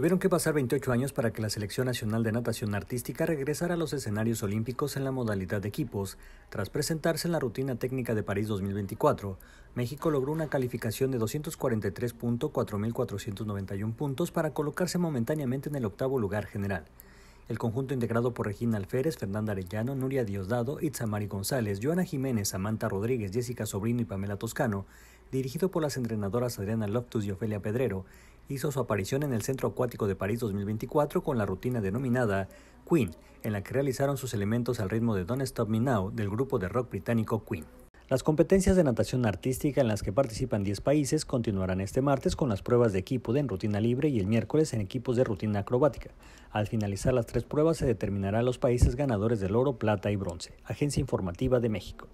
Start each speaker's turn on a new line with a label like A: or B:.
A: Tuvieron que pasar 28 años para que la Selección Nacional de Natación Artística regresara a los escenarios olímpicos en la modalidad de equipos. Tras presentarse en la rutina técnica de París 2024, México logró una calificación de 243.4491 puntos para colocarse momentáneamente en el octavo lugar general. El conjunto integrado por Regina Alférez, Fernanda Arellano, Nuria Diosdado, Itzamari González, Joana Jiménez, Samantha Rodríguez, Jessica Sobrino y Pamela Toscano, dirigido por las entrenadoras Adriana Loftus y Ofelia Pedrero, hizo su aparición en el Centro Acuático de París 2024 con la rutina denominada Queen, en la que realizaron sus elementos al ritmo de Don't Stop Me Now del grupo de rock británico Queen. Las competencias de natación artística en las que participan 10 países continuarán este martes con las pruebas de equipo de en rutina libre y el miércoles en equipos de rutina acrobática. Al finalizar las tres pruebas se determinarán los países ganadores del oro, plata y bronce. Agencia Informativa de México.